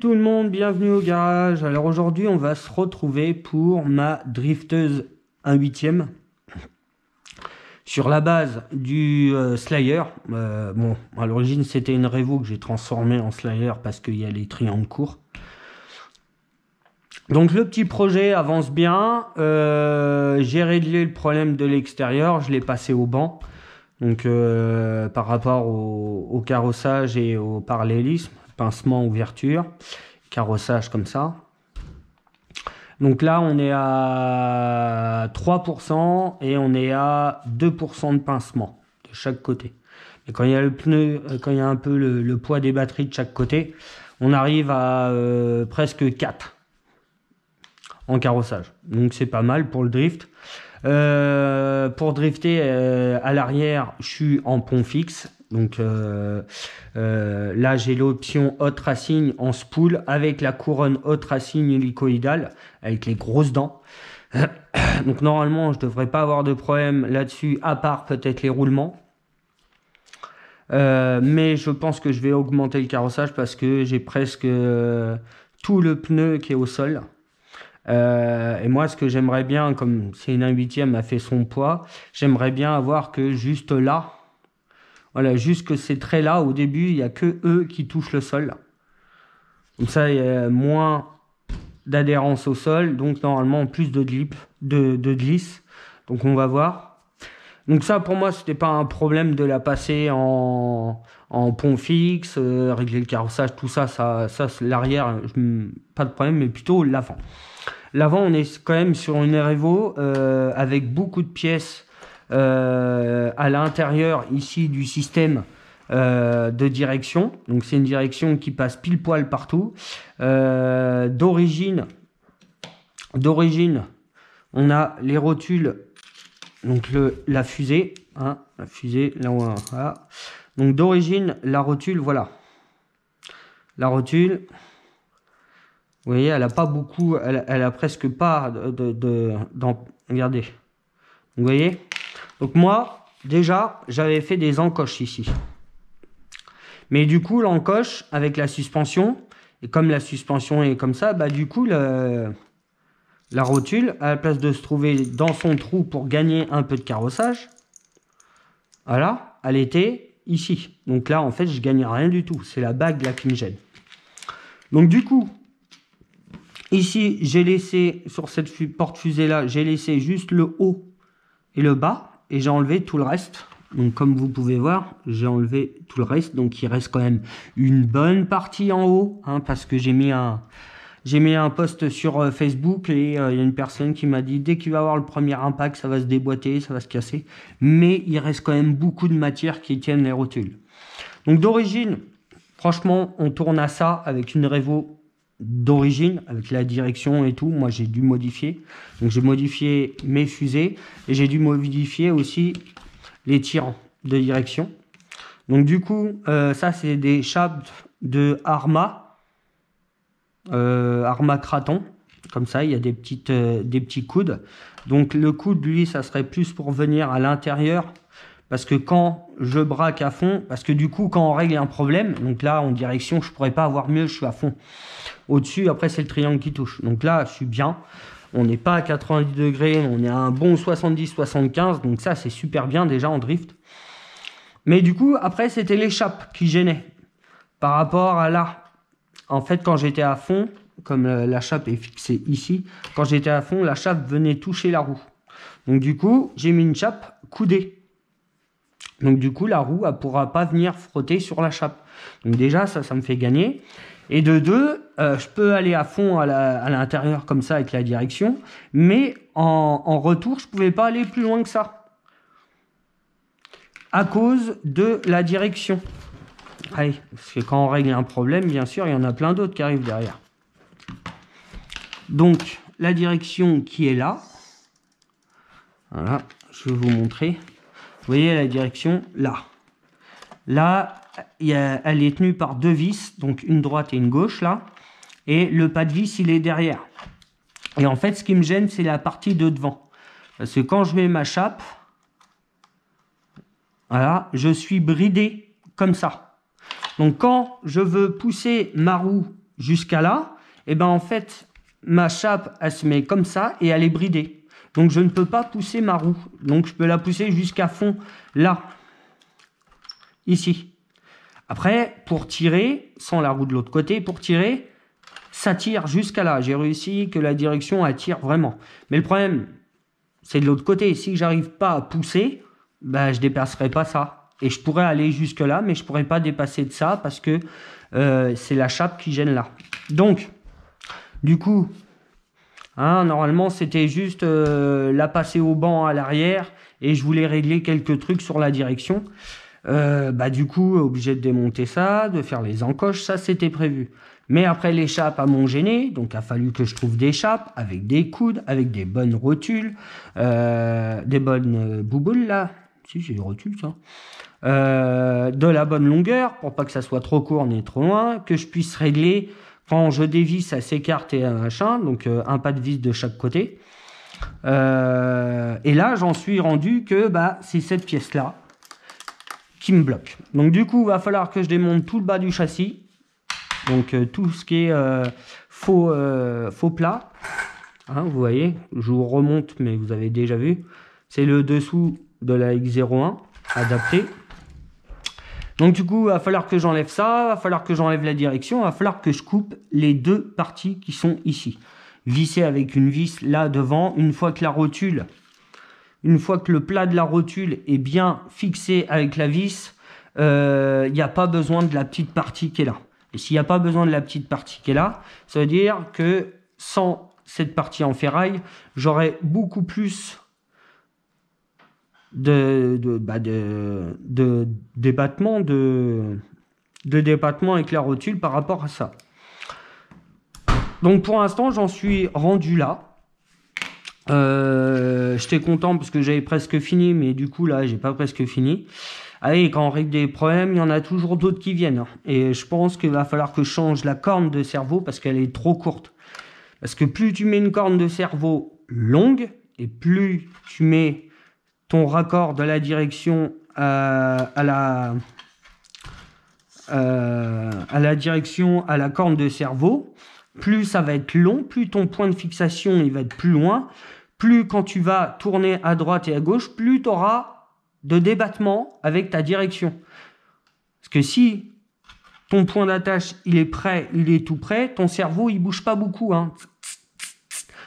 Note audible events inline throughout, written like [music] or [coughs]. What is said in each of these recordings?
tout le monde, bienvenue au garage. Alors aujourd'hui, on va se retrouver pour ma drifteuse 1 8 e sur la base du euh, Slayer. Euh, bon, à l'origine, c'était une Revo que j'ai transformée en Slayer parce qu'il y a les triangles courts. Donc le petit projet avance bien. Euh, j'ai réglé le problème de l'extérieur, je l'ai passé au banc. Donc par rapport au, carrossage et au parallélisme, pincement, ouverture, carrossage comme ça. Donc là, on est à 3% et on est à 2% de pincement de chaque côté. et quand il y a le pneu, euh, quand il y a un peu le, poids des batteries de chaque côté, on arrive à euh, presque 4 en carrossage. Donc c'est pas mal pour le drift. Euh, pour drifter à l'arrière, je suis en pont fixe donc euh, euh, là, j'ai l'option haute racine en spool avec la couronne haute racine hélicoïdale, avec les grosses dents. [coughs] Donc normalement, je ne devrais pas avoir de problème là-dessus, à part peut-être les roulements. Euh, mais je pense que je vais augmenter le carrossage parce que j'ai presque tout le pneu qui est au sol. et moi, ce que j'aimerais bien, comme c'est une 1 huitième, a fait son poids, j'aimerais bien avoir que juste là, voilà, juste que ces traits-là, au début, il n'y a que eux qui touchent le sol. ça, il y a moins d'adhérence au sol, donc normalement plus de, de, glisse. Donc on va voir. Donc ça, pour moi, ce c'était pas un problème de la passer en, pont fixe, euh, régler le carrossage, tout ça, ça, ça l'arrière, pas de problème, mais plutôt l'avant. L'avant, on est quand même sur une Revo euh, avec beaucoup de pièces euh, à l'intérieur ici du système euh, de direction. Donc c'est une direction qui passe pile poil partout. Euh, d'origine, d'origine, on a les rotules, donc le, la fusée, hein, la fusée, là, on Donc d'origine, la rotule, voilà. La rotule, vous voyez, elle a pas beaucoup, elle, a presque pas de, de, regardez. Vous voyez, donc moi, déjà, j'avais fait des encoches ici. Mais du coup, l'encoche, avec la suspension, et comme la suspension est comme ça, bah du coup, la rotule, à la place de se trouver dans son trou pour gagner un peu de carrossage, voilà, elle était ici. Donc là, en fait, je gagne rien du tout. C'est la bague de qui me Donc du coup, ici, j'ai laissé, sur cette porte-fusée là, j'ai laissé juste le haut et le bas et j'ai enlevé tout le reste. Donc comme vous pouvez voir, j'ai enlevé tout le reste, donc il reste quand même une bonne partie en haut, hein, parce que j'ai mis un... J'ai mis un post sur euh, Facebook et euh, il y a une personne qui m'a dit dès qu'il va avoir le premier impact, ça va se déboîter, ça va se casser. Mais il reste quand même beaucoup de matière qui tiennent les rotules. Donc d'origine, franchement, on tourne à ça avec une révo d'origine, avec la direction et tout, moi j'ai dû modifier. Donc j'ai modifié mes fusées et j'ai dû modifier aussi les tirants de direction. Donc du coup, euh, ça c'est des chats de Arma, euh, Arma craton Comme ça, il y a des, petites, euh, des petits coudes. Donc le coude, lui, ça serait plus pour venir à l'intérieur parce que quand je braque à fond, parce que du coup, quand on règle un problème, donc là, en direction, je pourrais pas avoir mieux, je suis à fond. Au-dessus, après, c'est le triangle qui touche. Donc là, je suis bien. On n'est pas à 90 degrés, on est à un bon 70-75, donc ça, c'est super bien déjà en drift. Mais du coup, après, c'était l'échappe qui gênait par rapport à là. En fait, quand j'étais à fond, comme la chape est fixée ici, quand j'étais à fond, la chape venait toucher la roue. Donc du coup, j'ai mis une chape coudée donc du coup, la roue, elle pourra pas venir frotter sur la chape. Donc déjà, ça, ça me fait gagner. Et de deux, euh, je peux aller à fond à l'intérieur comme ça avec la direction, mais en, retour, je ne pouvais pas aller plus loin que ça. À cause de la direction. Allez, parce que quand on règle un problème, bien sûr, il y en a plein d'autres qui arrivent derrière. Donc, la direction qui est là. Voilà, je vais vous montrer. Vous voyez la direction là. Là, elle est tenue par deux vis, donc une droite et une gauche là. Et le pas de vis, il est derrière. Et en fait, ce qui me gêne, c'est la partie de devant. Parce que quand je mets ma chape, voilà, je suis bridé comme ça. Donc quand je veux pousser ma roue jusqu'à là, et eh ben en fait, ma chape, elle se met comme ça et elle est bridée. Donc je ne peux pas pousser ma roue. Donc je peux la pousser jusqu'à fond, là, ici. Après, pour tirer, sans la roue de l'autre côté, pour tirer, ça tire jusqu'à là. J'ai réussi que la direction attire vraiment. Mais le problème, c'est de l'autre côté. Si j'arrive pas à pousser, je ben, je dépasserai pas ça. Et je pourrais aller jusque là, mais je ne pourrais pas dépasser de ça parce que euh, c'est la chape qui gêne là. Donc, du coup, Hein, normalement, c'était juste euh, la passer au banc à l'arrière et je voulais régler quelques trucs sur la direction. Euh, bah du coup, obligé de démonter ça, de faire les encoches, ça c'était prévu. Mais après l'échappe à mon gêné, donc a fallu que je trouve des échappes avec des coudes, avec des bonnes rotules, euh, des bonnes bouboules là. Si j'ai des rotules ça. de la bonne longueur pour pas que ça soit trop court ni trop loin, que je puisse régler quand je à ça s'écarte et un machin, donc euh, un pas de vis de chaque côté. Euh, et là, j'en suis rendu que bah, c'est cette pièce-là qui me bloque. Donc du coup, il va falloir que je démonte tout le bas du châssis, donc euh, tout ce qui est faux, faux plat. Hein, vous voyez, je vous remonte, mais vous avez déjà vu. C'est le dessous de la X01 adapté. Donc du coup, il va falloir que j'enlève ça, il va falloir que j'enlève la direction, il va falloir que je coupe les deux parties qui sont ici. Visser avec une vis là devant, une fois que la rotule, une fois que le plat de la rotule est bien fixé avec la vis, il euh, n'y a pas besoin de la petite partie qui est là. Et s'il n'y a pas besoin de la petite partie qui est là, ça veut dire que sans cette partie en ferraille, j'aurais beaucoup plus de, de, bah, de, de débattement de, débattement avec la rotule par rapport à ça. Donc pour l'instant, j'en suis rendu là. Euh, j'étais content parce que j'avais presque fini, mais du coup là, j'ai pas presque fini. Allez, ah quand on règle des problèmes, il y en a toujours d'autres qui viennent. Et je pense qu'il va falloir que je change la corne de cerveau parce qu'elle est trop courte. Parce que plus tu mets une corne de cerveau longue, et plus tu mets ton raccord de la direction euh, à, la euh, à la direction à la corne de cerveau, plus ça va être long, plus ton point de fixation il va être plus loin, plus quand tu vas tourner à droite et à gauche, plus tu auras de débattement avec ta direction. Parce que si ton point d'attache il est prêt, il est tout prêt, ton cerveau il bouge pas beaucoup. Hein.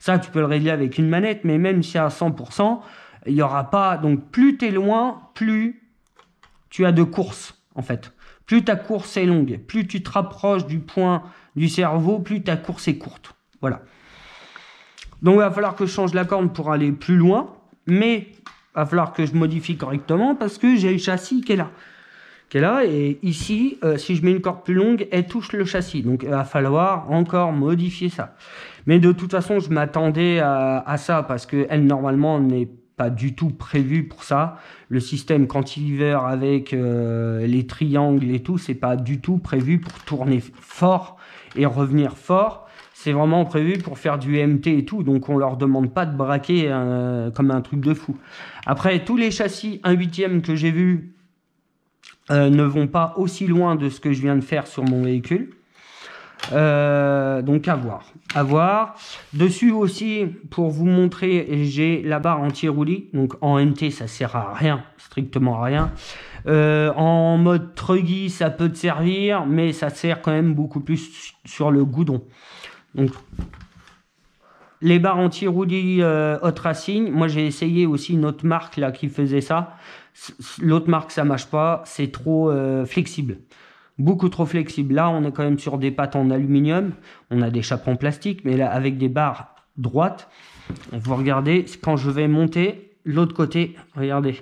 Ça tu peux le régler avec une manette, mais même si à 100%, il n'y aura pas. Donc, plus tu es loin, plus tu as de course en fait. Plus ta course est longue, plus tu te rapproches du point du cerveau, plus ta course est courte. Voilà. Donc, il va falloir que je change la corde pour aller plus loin, mais il va falloir que je modifie correctement parce que j'ai le châssis qui est là. Qui est là, et ici, euh, si je mets une corde plus longue, elle touche le châssis. Donc, il va falloir encore modifier ça. Mais de toute façon, je m'attendais à, à, ça parce que elle, normalement, n'est pas pas du tout prévu pour ça. Le système cantilever avec euh, les triangles et tout, c'est pas du tout prévu pour tourner fort et revenir fort. C'est vraiment prévu pour faire du MT et tout, donc on leur demande pas de braquer euh, comme un truc de fou. Après, tous les châssis 1 huitième que j'ai vu euh, ne vont pas aussi loin de ce que je viens de faire sur mon véhicule. Euh, donc à voir. à voir. Dessus aussi, pour vous montrer, j'ai la barre anti-roulis. Donc en MT, ça sert à rien, strictement à rien. Euh, en mode truggy, ça peut te servir, mais ça sert quand même beaucoup plus sur le goudron. Donc les barres anti-roulis euh, autres Hot moi j'ai essayé aussi une autre marque là qui faisait ça. L'autre marque, ça marche pas, c'est trop flexible beaucoup trop flexible. Là, on est quand même sur des pattes en aluminium, on a des chaperons plastique mais là, avec des barres droites, vous regardez, quand je vais monter, l'autre côté, regardez.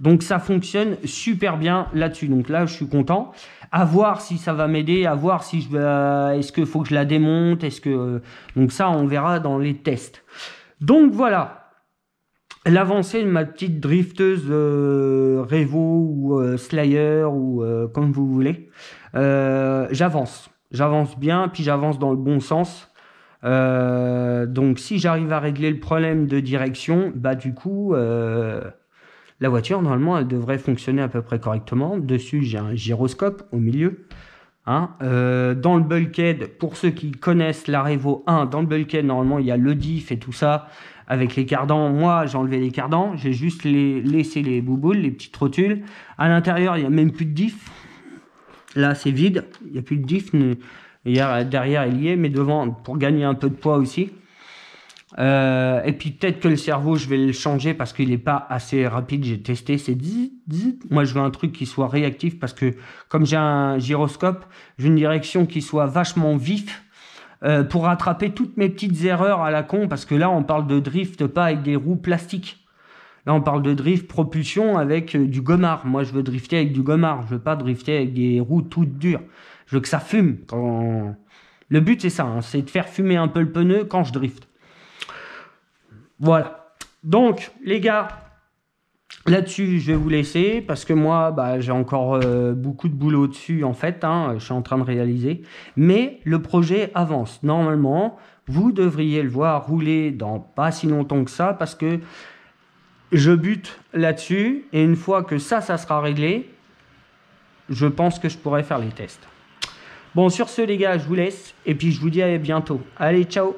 Donc ça fonctionne super bien là-dessus. Donc là, je suis content. À voir si ça va m'aider, à voir si je vais... Euh, est-ce que faut que je la démonte Est-ce que... Euh, donc ça, on verra dans les tests. Donc voilà, l'avancée de ma petite drifteuse euh, Revo ou euh, Slayer ou euh, comme vous voulez. j'avance, j'avance bien, puis j'avance dans le bon sens. donc si j'arrive à régler le problème de direction, bah du coup, la voiture normalement elle devrait fonctionner à peu près correctement. Dessus j'ai un gyroscope au milieu. Hein. dans le bulkhead, pour ceux qui connaissent la Revo 1, dans le bulkhead, normalement, il y a le diff et tout ça avec les cardans. Moi, j'ai enlevé les cardans, j'ai juste laissé les bouboules, les petites rotules. À l'intérieur, il n'y a même plus de diff. Là, c'est vide, il n'y a plus de diff. Derrière, il y est, mais devant, pour gagner un peu de poids aussi. Euh, et puis peut-être que le cerveau, je vais le changer parce qu'il n'est pas assez rapide. J'ai testé, c'est dit, Moi, je veux un truc qui soit réactif parce que comme j'ai un gyroscope, j'ai une direction qui soit vachement vif euh, pour rattraper toutes mes petites erreurs à la con, parce que là, on parle de drift pas avec des roues plastiques. Là, on parle de drift propulsion avec euh, du gommard. Moi, je veux drifter avec du gommard. Je veux pas drifter avec des roues toutes dures. Je veux que ça fume. Le but, c'est ça, hein, c'est de faire fumer un peu le pneu quand je drift. Voilà. Donc, les gars, Là-dessus, je vais vous laisser parce que moi, bah, j'ai encore euh, beaucoup de boulot dessus en fait. Hein, je suis en train de réaliser, mais le projet avance. Normalement, vous devriez le voir rouler dans pas si longtemps que ça parce que je bute là-dessus et une fois que ça, ça sera réglé, je pense que je pourrai faire les tests. Bon, sur ce les gars, je vous laisse et puis je vous dis à bientôt. Allez, ciao